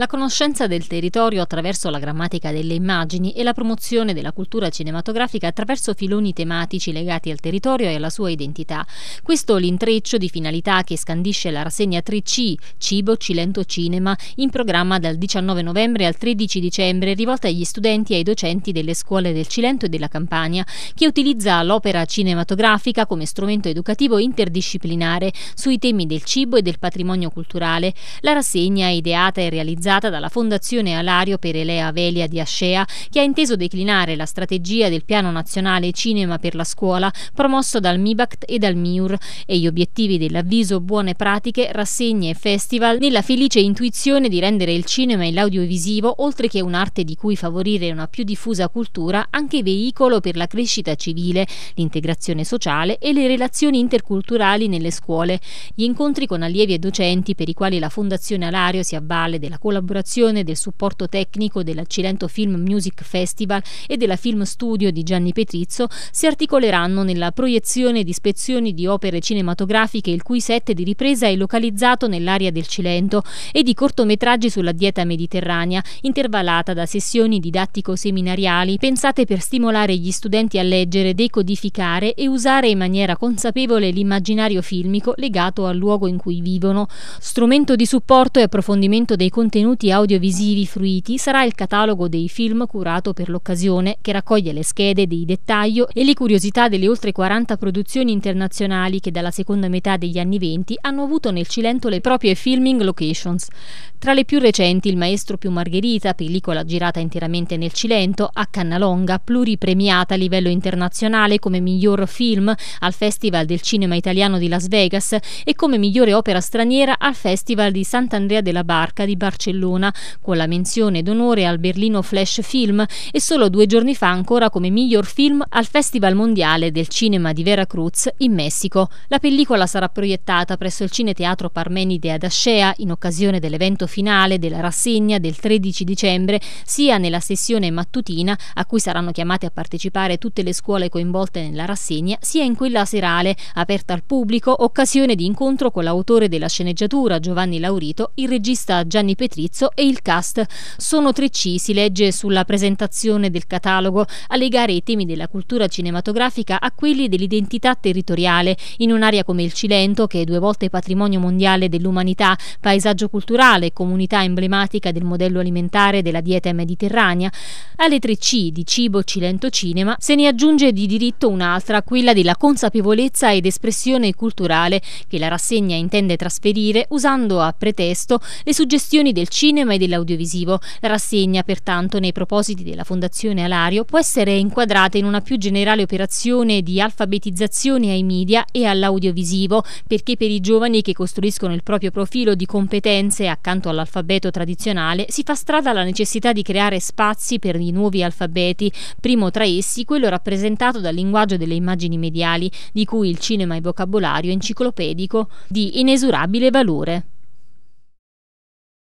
La conoscenza del territorio attraverso la grammatica delle immagini e la promozione della cultura cinematografica attraverso filoni tematici legati al territorio e alla sua identità. Questo l'intreccio di finalità che scandisce la rassegna 3C, Cibo Cilento Cinema, in programma dal 19 novembre al 13 dicembre, rivolta agli studenti e ai docenti delle scuole del Cilento e della Campania, che utilizza l'opera cinematografica come strumento educativo interdisciplinare sui temi del cibo e del patrimonio culturale. La rassegna, è ideata e realizzata organizzata dalla Fondazione Alario per Elea Velia di Ascea, che ha inteso declinare la strategia del Piano Nazionale Cinema per la Scuola, promosso dal MIBACT e dal MIUR, e gli obiettivi dell'avviso Buone Pratiche, rassegne e festival, nella felice intuizione di rendere il cinema e l'audiovisivo, oltre che un'arte di cui favorire una più diffusa cultura, anche veicolo per la crescita civile, l'integrazione sociale e le relazioni interculturali nelle scuole. Gli incontri con allievi e docenti, per i quali la Fondazione Alario si avvale della collaborazione collaborazione del supporto tecnico della Cilento Film Music Festival e della Film Studio di Gianni Petrizzo, si articoleranno nella proiezione di ispezioni di opere cinematografiche il cui set di ripresa è localizzato nell'area del Cilento e di cortometraggi sulla dieta mediterranea, intervallata da sessioni didattico-seminariali pensate per stimolare gli studenti a leggere, decodificare e usare in maniera consapevole l'immaginario filmico legato al luogo in cui vivono, strumento di supporto e approfondimento dei contenuti contenuti audiovisivi fruiti sarà il catalogo dei film curato per l'occasione, che raccoglie le schede di dettaglio e le curiosità delle oltre 40 produzioni internazionali che dalla seconda metà degli anni 20 hanno avuto nel Cilento le proprie filming locations. Tra le più recenti Il Maestro più Margherita, pellicola girata interamente nel Cilento, a Cannalonga, pluripremiata a livello internazionale come miglior film al Festival del Cinema Italiano di Las Vegas e come migliore opera straniera al Festival di Sant'Andrea della Barca di Barcellona Barcellona, con la menzione d'onore al Berlino Flash Film e solo due giorni fa ancora come miglior film al Festival Mondiale del Cinema di Veracruz in Messico. La pellicola sarà proiettata presso il Cineteatro Parmenide ad Ascea in occasione dell'evento finale della rassegna del 13 dicembre, sia nella sessione mattutina a cui saranno chiamate a partecipare tutte le scuole coinvolte nella rassegna, sia in quella serale aperta al pubblico, occasione di incontro con l'autore della sceneggiatura Giovanni Laurito, il regista Gianni Petrini l'indirizzo e il cast. Sono tre c si legge sulla presentazione del catalogo, a legare i temi della cultura cinematografica a quelli dell'identità territoriale, in un'area come il Cilento, che è due volte patrimonio mondiale dell'umanità, paesaggio culturale, comunità emblematica del modello alimentare della dieta mediterranea. Alle tre c di Cibo Cilento Cinema se ne aggiunge di diritto un'altra, quella della consapevolezza ed espressione culturale, che la rassegna intende trasferire usando a pretesto le suggestioni del cinema e dell'audiovisivo. La rassegna, pertanto, nei propositi della Fondazione Alario, può essere inquadrata in una più generale operazione di alfabetizzazione ai media e all'audiovisivo, perché per i giovani che costruiscono il proprio profilo di competenze accanto all'alfabeto tradizionale si fa strada la necessità di creare spazi per i nuovi alfabeti, primo tra essi quello rappresentato dal linguaggio delle immagini mediali, di cui il cinema è vocabolario enciclopedico di inesurabile valore.